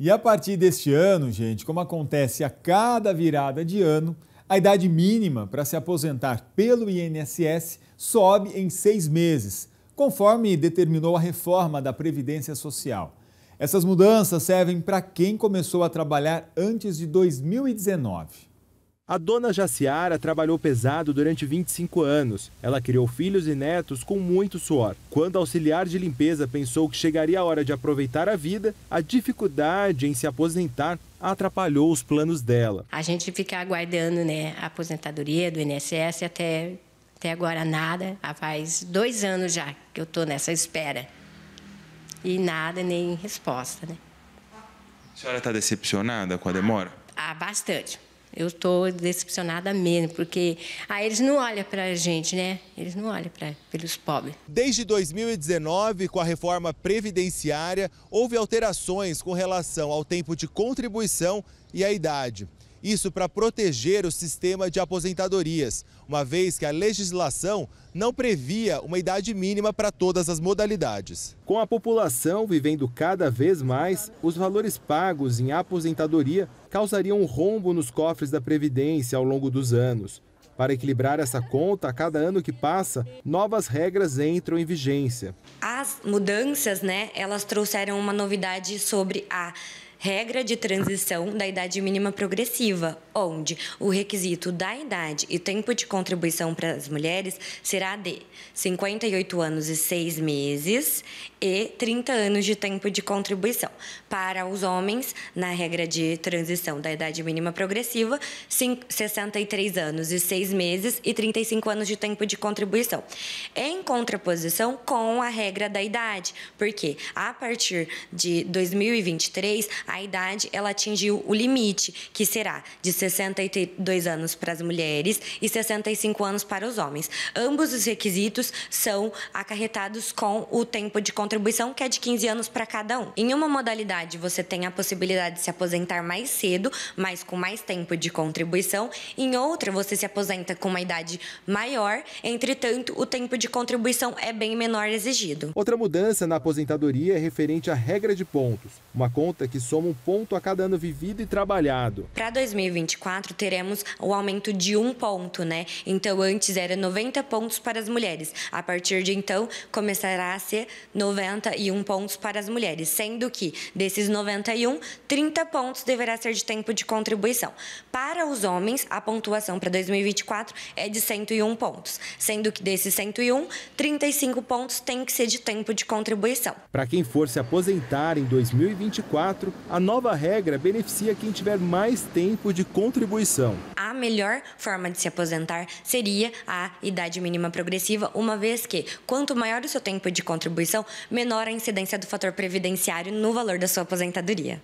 E a partir deste ano, gente, como acontece a cada virada de ano, a idade mínima para se aposentar pelo INSS sobe em seis meses, conforme determinou a reforma da Previdência Social. Essas mudanças servem para quem começou a trabalhar antes de 2019. A dona Jaciara trabalhou pesado durante 25 anos. Ela criou filhos e netos com muito suor. Quando a auxiliar de limpeza pensou que chegaria a hora de aproveitar a vida, a dificuldade em se aposentar atrapalhou os planos dela. A gente fica aguardando né, a aposentadoria do INSS até, até agora nada. Há faz dois anos já que eu estou nessa espera. E nada, nem resposta. Né? A senhora está decepcionada com a demora? Ah, bastante eu estou decepcionada mesmo, porque ah, eles não olham para a gente, né? Eles não olham para pelos pobres. Desde 2019, com a reforma previdenciária, houve alterações com relação ao tempo de contribuição e à idade. Isso para proteger o sistema de aposentadorias, uma vez que a legislação não previa uma idade mínima para todas as modalidades. Com a população vivendo cada vez mais, os valores pagos em aposentadoria causariam um rombo nos cofres da Previdência ao longo dos anos. Para equilibrar essa conta, a cada ano que passa, novas regras entram em vigência. As mudanças, né, elas trouxeram uma novidade sobre a regra de transição da idade mínima progressiva, onde o requisito da idade e tempo de contribuição para as mulheres será de 58 anos e 6 meses e 30 anos de tempo de contribuição. Para os homens, na regra de transição da idade mínima progressiva, 63 anos e 6 meses e 35 anos de tempo de contribuição. Em contraposição com a regra da idade, porque a partir de 2023 a idade ela atingiu o limite, que será de 62 anos para as mulheres e 65 anos para os homens. Ambos os requisitos são acarretados com o tempo de contribuição, que é de 15 anos para cada um. Em uma modalidade, você tem a possibilidade de se aposentar mais cedo, mas com mais tempo de contribuição. Em outra, você se aposenta com uma idade maior, entretanto, o tempo de contribuição é bem menor exigido. Outra mudança na aposentadoria é referente à regra de pontos, uma conta que só soma um ponto a cada ano vivido e trabalhado. Para 2024, teremos o aumento de um ponto, né? Então, antes era 90 pontos para as mulheres. A partir de então, começará a ser 91 pontos para as mulheres, sendo que desses 91, 30 pontos deverá ser de tempo de contribuição. Para os homens, a pontuação para 2024 é de 101 pontos, sendo que desses 101, 35 pontos tem que ser de tempo de contribuição. Para quem for se aposentar em 2024, a nova regra beneficia quem tiver mais tempo de contribuição. A melhor forma de se aposentar seria a idade mínima progressiva, uma vez que quanto maior o seu tempo de contribuição, menor a incidência do fator previdenciário no valor da sua aposentadoria.